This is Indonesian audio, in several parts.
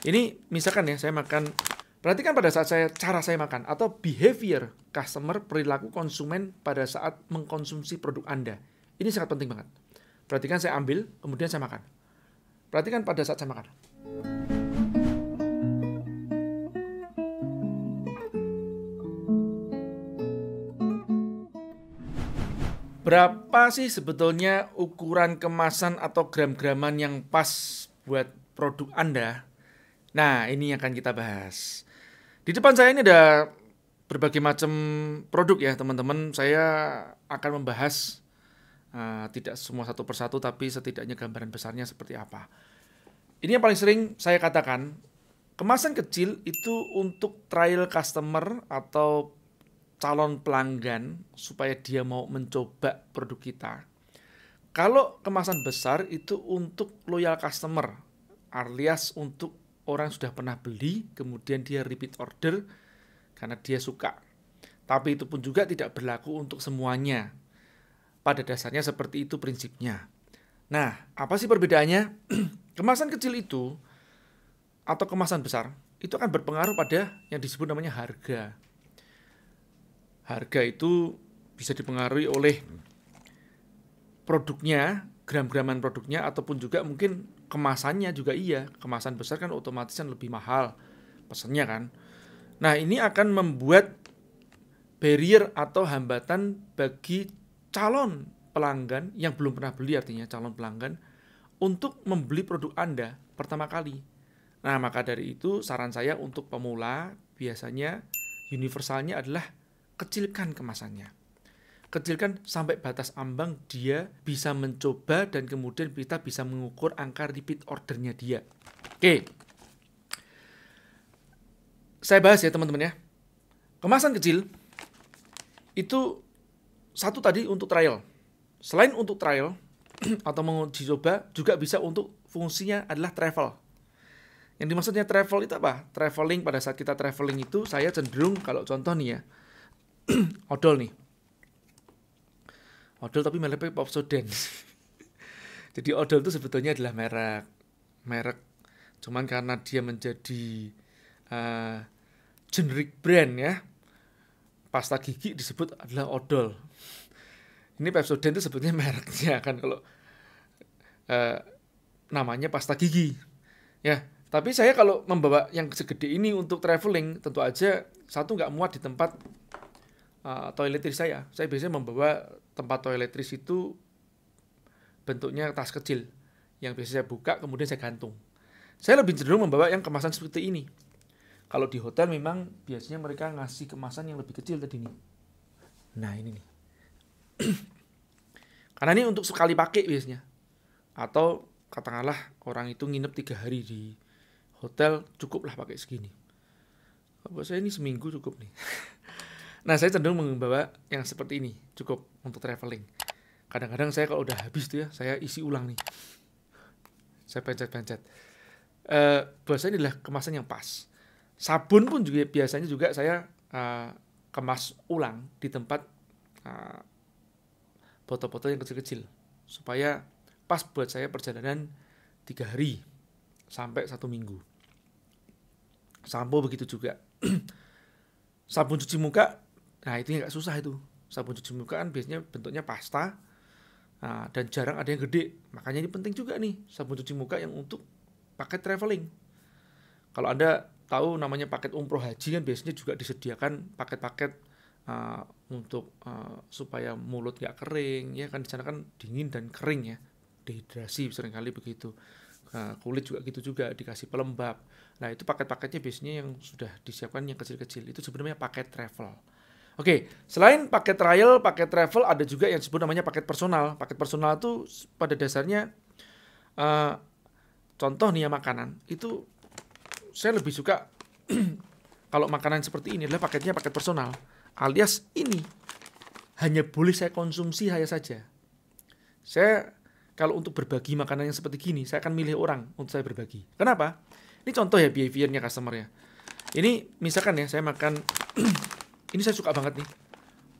Ini misalkan ya saya makan perhatikan pada saat saya cara saya makan atau behavior customer perilaku konsumen pada saat mengkonsumsi produk Anda. Ini sangat penting banget. Perhatikan saya ambil kemudian saya makan. Perhatikan pada saat saya makan. Berapa sih sebetulnya ukuran kemasan atau gram-graman yang pas buat produk Anda? Nah, ini yang akan kita bahas. Di depan saya ini ada berbagai macam produk ya, teman-teman. Saya akan membahas uh, tidak semua satu persatu, tapi setidaknya gambaran besarnya seperti apa. Ini yang paling sering saya katakan, kemasan kecil itu untuk trial customer atau calon pelanggan supaya dia mau mencoba produk kita. Kalau kemasan besar itu untuk loyal customer, alias untuk orang sudah pernah beli, kemudian dia repeat order karena dia suka. Tapi itu pun juga tidak berlaku untuk semuanya. Pada dasarnya seperti itu prinsipnya. Nah, apa sih perbedaannya? kemasan kecil itu atau kemasan besar itu akan berpengaruh pada yang disebut namanya harga. Harga itu bisa dipengaruhi oleh produknya, gram-graman produknya ataupun juga mungkin kemasannya juga iya kemasan besar kan otomatis kan lebih mahal pesennya kan nah ini akan membuat barrier atau hambatan bagi calon pelanggan yang belum pernah beli artinya calon pelanggan untuk membeli produk Anda pertama kali nah maka dari itu saran saya untuk pemula biasanya universalnya adalah kecilkan kemasannya kecilkan sampai batas ambang dia bisa mencoba dan kemudian kita bisa mengukur angka repeat ordernya dia. Oke. Saya bahas ya teman-teman ya. Kemasan kecil itu satu tadi untuk trial. Selain untuk trial atau menguji coba juga bisa untuk fungsinya adalah travel. Yang dimaksudnya travel itu apa? Traveling pada saat kita traveling itu saya cenderung kalau contoh nih ya odol nih Odol tapi melepek Popsoden. Jadi Odol itu sebetulnya adalah merek merek cuman karena dia menjadi uh, generic brand ya. Pasta gigi disebut adalah Odol. Ini Pepsodent itu sebetulnya mereknya kan kalau uh, namanya pasta gigi. Ya, tapi saya kalau membawa yang segede ini untuk traveling tentu aja satu nggak muat di tempat uh, eh, toiletry saya. Saya biasanya membawa tempat toiletries itu bentuknya tas kecil yang biasa saya buka kemudian saya gantung. Saya lebih cenderung membawa yang kemasan seperti ini. Kalau di hotel memang biasanya mereka ngasih kemasan yang lebih kecil tadi nih. Nah ini nih. Karena ini untuk sekali pakai biasanya. Atau katakanlah orang itu nginep tiga hari di hotel cukuplah pakai segini. Kalau saya ini seminggu cukup nih. Nah, saya cenderung membawa yang seperti ini, cukup untuk traveling. Kadang-kadang saya kalau udah habis tuh ya, saya isi ulang nih. Saya pencet-pencet. Uh, buat saya ini adalah kemasan yang pas. Sabun pun juga biasanya juga saya uh, kemas ulang di tempat uh, botol-botol yang kecil-kecil supaya pas buat saya perjalanan tiga hari sampai satu minggu. Sampo begitu juga sabun cuci muka Nah itu yang agak susah itu. Sabun cuci muka kan biasanya bentuknya pasta nah, dan jarang ada yang gede. Makanya ini penting juga nih sabun cuci muka yang untuk paket traveling. Kalau anda tahu namanya paket umroh haji kan biasanya juga disediakan paket-paket uh, untuk uh, supaya mulut nggak kering ya kan di sana kan dingin dan kering ya dehidrasi seringkali begitu eh, kulit juga gitu juga dikasih pelembab. Nah itu paket-paketnya biasanya yang sudah disiapkan yang kecil-kecil itu sebenarnya paket travel. Oke, selain paket trial, paket travel ada juga yang disebut namanya paket personal. Paket personal itu pada dasarnya uh, contoh nih ya makanan. Itu saya lebih suka kalau makanan seperti ini adalah paketnya paket personal. Alias ini hanya boleh saya konsumsi hanya saja. Saya kalau untuk berbagi makanan yang seperti gini, saya akan milih orang untuk saya berbagi. Kenapa? Ini contoh ya behaviornya customer ya. Ini misalkan ya saya makan ini saya suka banget nih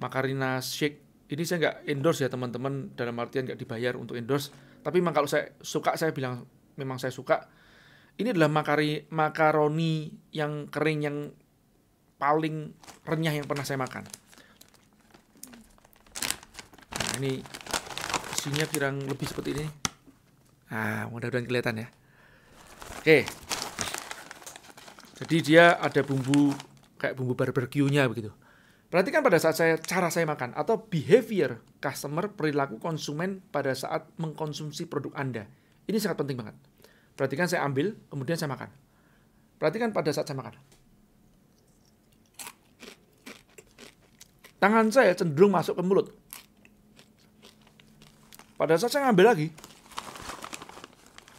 Makarina Shake ini saya nggak endorse ya teman-teman dalam artian nggak dibayar untuk endorse tapi memang kalau saya suka saya bilang memang saya suka ini adalah makari makaroni yang kering yang paling renyah yang pernah saya makan nah, ini isinya kurang lebih seperti ini nah mudah-mudahan kelihatan ya oke jadi dia ada bumbu kayak bumbu barbecue-nya begitu. Perhatikan pada saat saya cara saya makan atau behavior customer perilaku konsumen pada saat mengkonsumsi produk Anda. Ini sangat penting banget. Perhatikan saya ambil, kemudian saya makan. Perhatikan pada saat saya makan. Tangan saya cenderung masuk ke mulut. Pada saat saya ngambil lagi,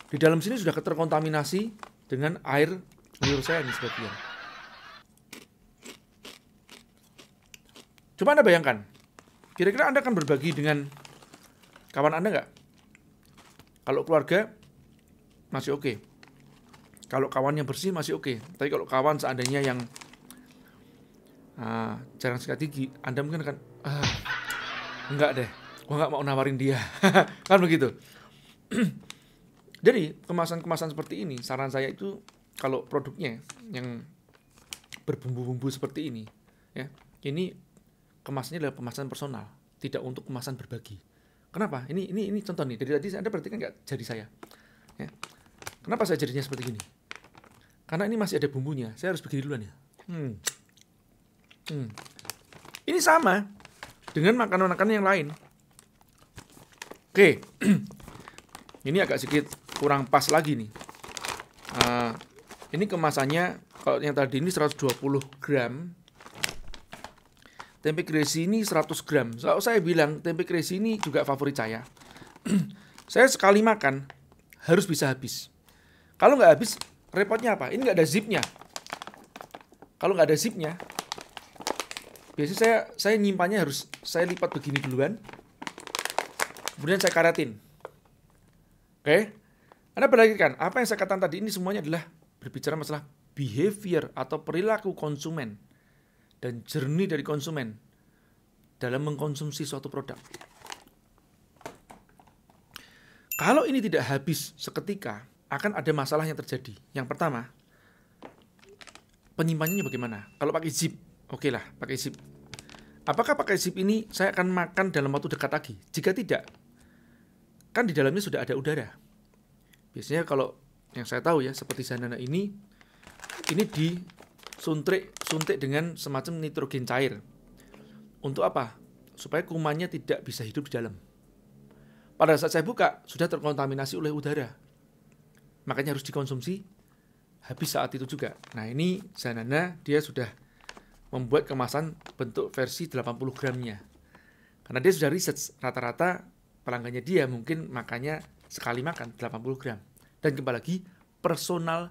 di dalam sini sudah terkontaminasi dengan air liur saya ini sebagian. Coba Anda bayangkan, kira-kira Anda akan berbagi dengan kawan Anda nggak? Kalau keluarga, masih oke. Okay. Kalau kawan yang bersih, masih oke. Okay. Tapi kalau kawan seandainya yang uh, jarang sikat gigi, Anda mungkin akan, uh, ah, enggak deh, gue nggak mau nawarin dia. kan begitu. Jadi, kemasan-kemasan seperti ini, saran saya itu kalau produknya yang berbumbu-bumbu seperti ini, ya, ini kemasannya adalah kemasan personal, tidak untuk kemasan berbagi. Kenapa? Ini ini ini contoh nih. Dari tadi Anda perhatikan nggak jadi saya? Ya. Kenapa saya jadinya seperti ini? Karena ini masih ada bumbunya. Saya harus begini duluan ya. Hmm. Hmm. Ini sama dengan makanan-makanan yang lain. Oke. ini agak sedikit kurang pas lagi nih. Uh, ini kemasannya kalau yang tadi ini 120 gram tempe kresi ini 100 gram. Kalau saya bilang tempe kresi ini juga favorit saya. saya sekali makan harus bisa habis. Kalau nggak habis, repotnya apa? Ini nggak ada zipnya. Kalau nggak ada zipnya, biasanya saya saya nyimpannya harus saya lipat begini duluan. Kemudian saya karatin. Oke? Okay? Anda perhatikan, apa yang saya katakan tadi ini semuanya adalah berbicara masalah behavior atau perilaku konsumen dan jernih dari konsumen dalam mengkonsumsi suatu produk. Kalau ini tidak habis seketika, akan ada masalah yang terjadi. Yang pertama, penyimpanannya bagaimana? Kalau pakai zip, oke lah, pakai zip. Apakah pakai zip ini saya akan makan dalam waktu dekat lagi? Jika tidak, kan di dalamnya sudah ada udara. Biasanya kalau yang saya tahu ya, seperti zanana ini, ini di suntik suntik dengan semacam nitrogen cair. Untuk apa? Supaya kumannya tidak bisa hidup di dalam. Pada saat saya buka, sudah terkontaminasi oleh udara. Makanya harus dikonsumsi habis saat itu juga. Nah ini Zanana dia sudah membuat kemasan bentuk versi 80 gramnya. Karena dia sudah riset rata-rata pelanggannya dia mungkin makanya sekali makan 80 gram. Dan kembali lagi personal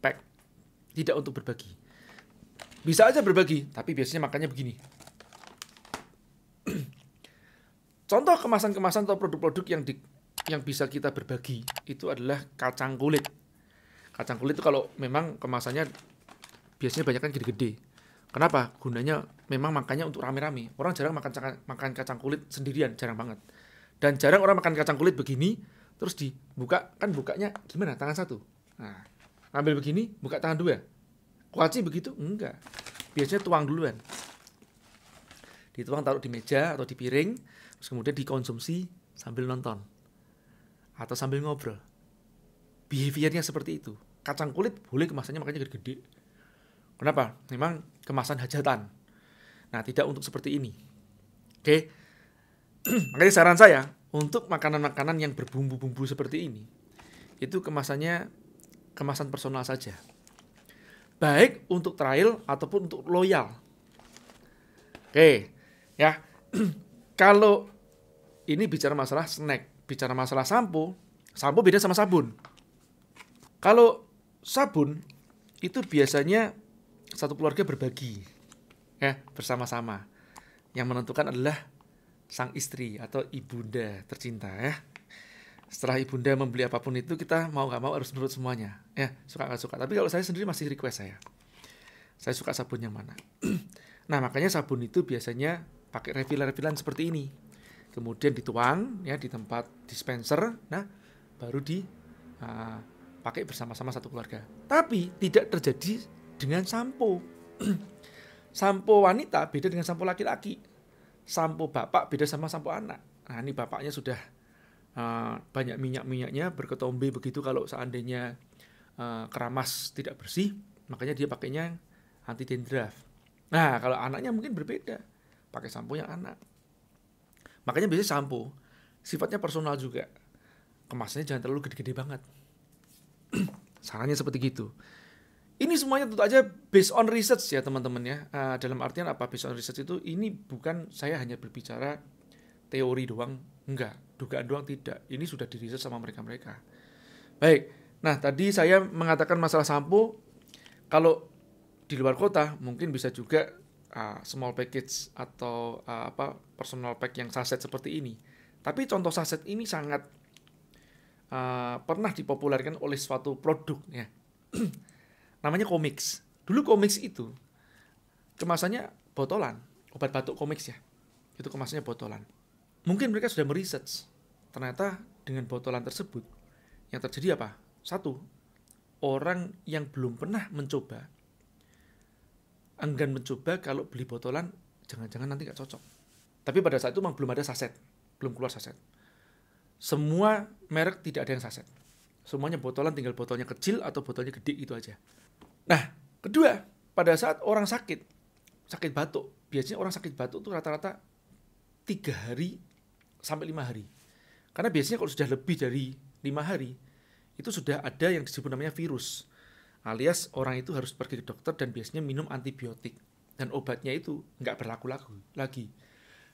pack tidak untuk berbagi. Bisa aja berbagi, tapi biasanya makannya begini. Contoh kemasan-kemasan atau produk-produk yang di, yang bisa kita berbagi itu adalah kacang kulit. Kacang kulit itu kalau memang kemasannya biasanya banyak kan gede-gede. Kenapa? Gunanya memang makannya untuk rame-rame. Orang jarang makan makan kacang kulit sendirian, jarang banget. Dan jarang orang makan kacang kulit begini, terus dibuka, kan bukanya gimana? Tangan satu. Nah, ambil begini, buka tangan dua. Kuaci begitu? Enggak. Biasanya tuang duluan. Dituang taruh di meja atau di piring, terus kemudian dikonsumsi sambil nonton. Atau sambil ngobrol. Behaviornya seperti itu. Kacang kulit boleh kemasannya makanya gede-gede. Kenapa? Memang kemasan hajatan. Nah, tidak untuk seperti ini. Oke. makanya saran saya, untuk makanan-makanan yang berbumbu-bumbu seperti ini, itu kemasannya kemasan personal saja baik untuk trial ataupun untuk loyal. Oke, okay. ya. Kalau ini bicara masalah snack, bicara masalah sampo, sampo beda sama sabun. Kalau sabun itu biasanya satu keluarga berbagi ya bersama-sama. Yang menentukan adalah sang istri atau ibunda tercinta ya setelah ibunda membeli apapun itu kita mau nggak mau harus nurut semuanya ya suka nggak suka tapi kalau saya sendiri masih request saya saya suka sabun yang mana nah makanya sabun itu biasanya pakai refill refillan seperti ini kemudian dituang ya di tempat dispenser nah baru di uh, pakai bersama-sama satu keluarga tapi tidak terjadi dengan sampo sampo wanita beda dengan sampo laki-laki sampo bapak beda sama sampo anak nah ini bapaknya sudah Ah, banyak minyak-minyaknya berketombe begitu kalau seandainya uh, keramas tidak bersih, makanya dia pakainya anti dandruff. Nah, kalau anaknya mungkin berbeda, pakai sampo yang anak. Makanya biasanya sampo sifatnya personal juga. kemasannya jangan terlalu gede-gede banget. Sarannya seperti gitu. Ini semuanya tentu aja based on research ya teman-teman ya. Uh, dalam artian apa based on research itu ini bukan saya hanya berbicara teori doang enggak, dugaan doang tidak. Ini sudah diriset sama mereka-mereka. Baik. Nah, tadi saya mengatakan masalah sampo kalau di luar kota mungkin bisa juga uh, small package atau uh, apa personal pack yang saset seperti ini. Tapi contoh saset ini sangat uh, pernah dipopulerkan oleh suatu produk ya. Namanya komiks. Dulu komiks itu kemasannya botolan, obat batuk komiks ya. Itu kemasannya botolan. Mungkin mereka sudah meriset. Ternyata dengan botolan tersebut, yang terjadi apa? Satu, orang yang belum pernah mencoba, enggan mencoba kalau beli botolan, jangan-jangan nanti nggak cocok. Tapi pada saat itu memang belum ada saset, belum keluar saset. Semua merek tidak ada yang saset. Semuanya botolan tinggal botolnya kecil atau botolnya gede itu aja. Nah, kedua, pada saat orang sakit, sakit batuk, biasanya orang sakit batuk itu rata-rata tiga hari sampai lima hari. Karena biasanya kalau sudah lebih dari lima hari, itu sudah ada yang disebut namanya virus. Alias orang itu harus pergi ke dokter dan biasanya minum antibiotik. Dan obatnya itu nggak berlaku lagi.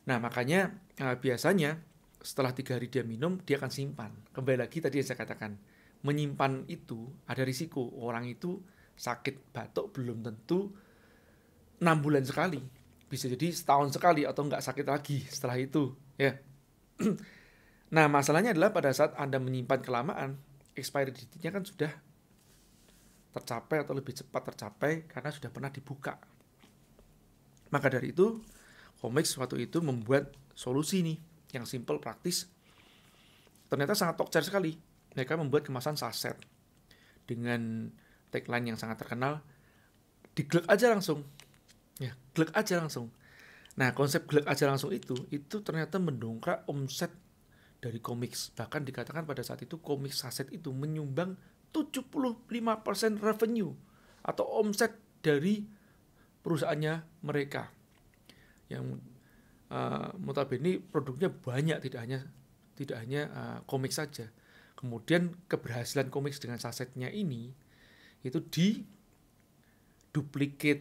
Nah makanya uh, biasanya setelah tiga hari dia minum, dia akan simpan. Kembali lagi tadi yang saya katakan, menyimpan itu ada risiko. Orang itu sakit batuk belum tentu enam bulan sekali. Bisa jadi setahun sekali atau nggak sakit lagi setelah itu. ya nah, masalahnya adalah pada saat Anda menyimpan kelamaan, expiry date-nya kan sudah tercapai atau lebih cepat tercapai karena sudah pernah dibuka. Maka dari itu, Comex waktu itu membuat solusi nih yang simple, praktis. Ternyata sangat tokcer sekali. Mereka membuat kemasan saset dengan tagline yang sangat terkenal. Diglek aja langsung. Ya, glek aja langsung. Nah, konsep gelek aja langsung itu itu ternyata mendongkrak omset dari komik Bahkan dikatakan pada saat itu komik saset itu menyumbang 75% revenue atau omset dari perusahaannya mereka. Yang uh, eh, mutabene produknya banyak tidak hanya tidak hanya uh, eh, komik saja. Kemudian keberhasilan komik dengan sasetnya ini itu di duplikat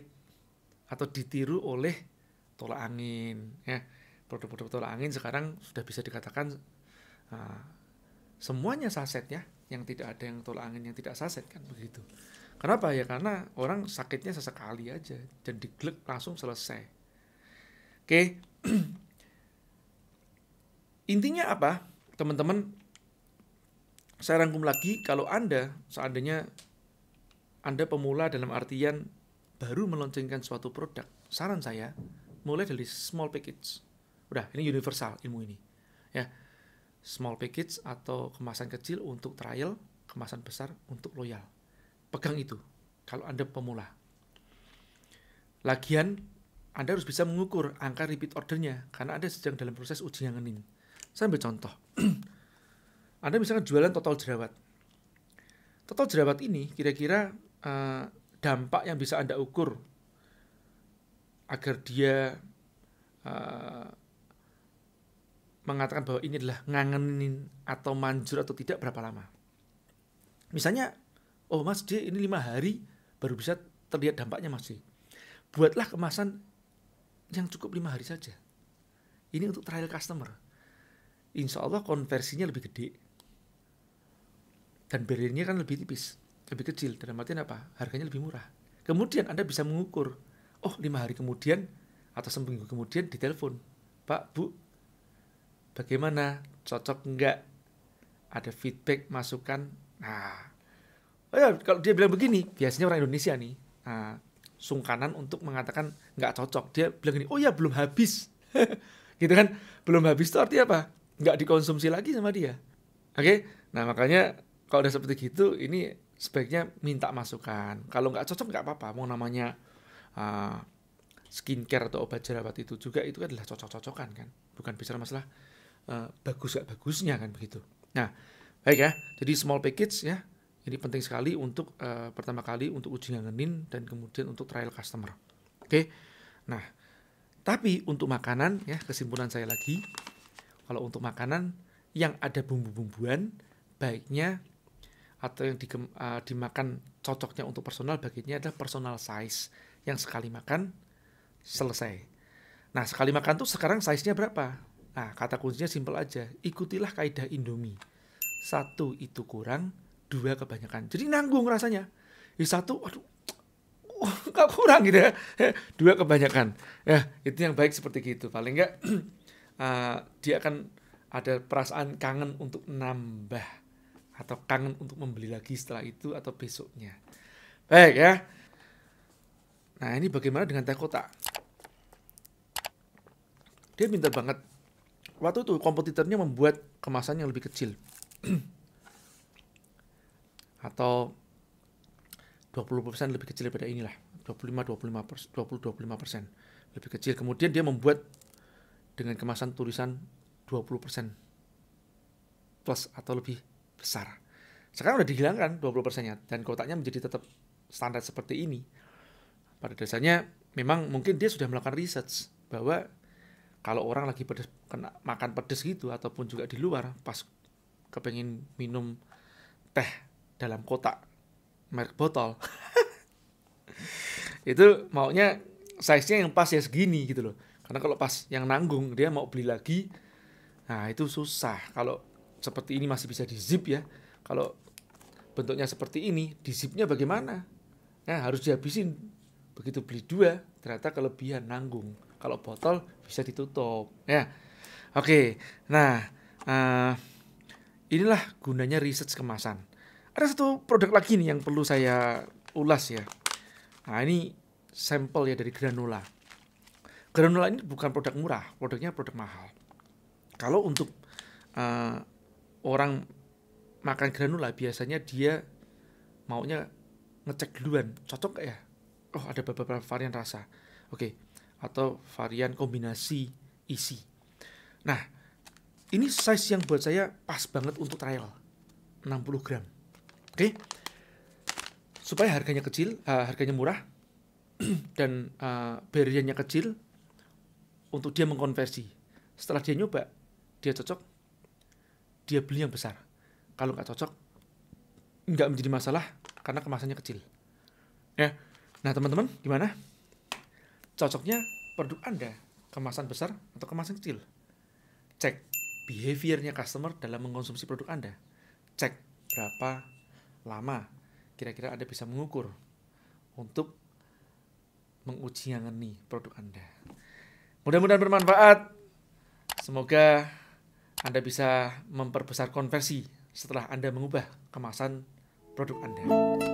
atau ditiru oleh tolak angin ya produk-produk tolak angin sekarang sudah bisa dikatakan uh, semuanya saset ya yang tidak ada yang tolak angin yang tidak saset kan begitu kenapa ya karena orang sakitnya sesekali aja jadi diglek langsung selesai oke okay. intinya apa teman-teman saya rangkum lagi kalau anda seandainya anda pemula dalam artian baru meluncurkan suatu produk saran saya mulai dari small package. Udah, ini universal ilmu ini. Ya. Small package atau kemasan kecil untuk trial, kemasan besar untuk loyal. Pegang itu kalau Anda pemula. Lagian Anda harus bisa mengukur angka repeat ordernya karena Anda sedang dalam proses uji yang ini Saya ambil contoh. Anda misalnya jualan total jerawat. Total jerawat ini kira-kira uh, dampak yang bisa Anda ukur agar dia uh, mengatakan bahwa ini adalah ngangenin atau manjur atau tidak berapa lama. Misalnya, oh mas dia ini lima hari baru bisa terlihat dampaknya masih. Buatlah kemasan yang cukup lima hari saja. Ini untuk trial customer. Insya Allah konversinya lebih gede. Dan barriernya kan lebih tipis, lebih kecil. Dan artian apa? Harganya lebih murah. Kemudian Anda bisa mengukur oh lima hari kemudian atau seminggu kemudian ditelepon pak bu bagaimana cocok enggak ada feedback masukan nah oh ya, kalau dia bilang begini biasanya orang Indonesia nih nah, sungkanan untuk mengatakan nggak cocok dia bilang gini oh ya belum habis gitu kan belum habis itu artinya apa nggak dikonsumsi lagi sama dia oke okay? nah makanya kalau udah seperti gitu ini sebaiknya minta masukan kalau nggak cocok nggak apa-apa mau namanya Ah, skincare atau obat jerawat itu juga itu adalah cocok-cocokan kan bukan bicara masalah uh, bagus gak bagusnya kan begitu nah baik ya jadi small package ya ini penting sekali untuk uh, pertama kali untuk uji ngangenin dan kemudian untuk trial customer oke okay? nah tapi untuk makanan ya kesimpulan saya lagi kalau untuk makanan yang ada bumbu-bumbuan baiknya atau yang di, uh, eh, dimakan cocoknya untuk personal bagiannya adalah personal size yang sekali makan selesai. Nah, sekali makan tuh sekarang size-nya berapa? Nah, kata kuncinya simpel aja. Ikutilah kaidah Indomie. Satu itu kurang, dua kebanyakan. Jadi nanggung rasanya. Di ya, satu, aduh, nggak uh, kurang gitu ya. Dua kebanyakan. Ya, itu yang baik seperti gitu. Paling enggak uh, eh, dia akan ada perasaan kangen untuk nambah atau kangen untuk membeli lagi setelah itu atau besoknya. Baik ya. Nah, ini bagaimana dengan teh kotak? Dia pintar banget. Waktu itu kompetitornya membuat kemasan yang lebih kecil. Atau 20% lebih kecil daripada inilah. 25 25% lebih kecil. Kemudian dia membuat dengan kemasan tulisan 20% plus atau lebih besar. Sekarang udah dihilangkan 20%-nya dan kotaknya menjadi tetap standar seperti ini pada dasarnya memang mungkin dia sudah melakukan riset bahwa kalau orang lagi pedes, kena makan pedes gitu ataupun juga di luar pas kepengen minum teh dalam kotak merek botol itu maunya size-nya yang pas ya segini gitu loh karena kalau pas yang nanggung dia mau beli lagi nah itu susah kalau seperti ini masih bisa di zip ya kalau bentuknya seperti ini di zipnya bagaimana nah harus dihabisin begitu beli dua ternyata kelebihan nanggung kalau botol bisa ditutup ya oke nah uh, inilah gunanya riset kemasan ada satu produk lagi nih yang perlu saya ulas ya nah ini sampel ya dari granola granola ini bukan produk murah produknya produk mahal kalau untuk uh, orang makan granola biasanya dia maunya ngecek duluan cocok gak ya oh ada beberapa varian rasa. Oke, okay. atau varian kombinasi isi. Nah, ini size yang buat saya pas banget untuk trial. 60 gram. Oke. Okay? Supaya harganya kecil, uh, harganya murah dan uh, eh, barriernya kecil untuk dia mengkonversi. Setelah dia nyoba, dia cocok, dia beli yang besar. Kalau nggak cocok, nggak menjadi masalah karena kemasannya kecil. Ya, Nah teman-teman gimana? Cocoknya produk Anda kemasan besar atau kemasan kecil? Cek behaviornya customer dalam mengkonsumsi produk Anda. Cek berapa lama kira-kira Anda bisa mengukur untuk menguji yang ini produk Anda. Mudah-mudahan bermanfaat. Semoga Anda bisa memperbesar konversi setelah Anda mengubah kemasan produk Anda.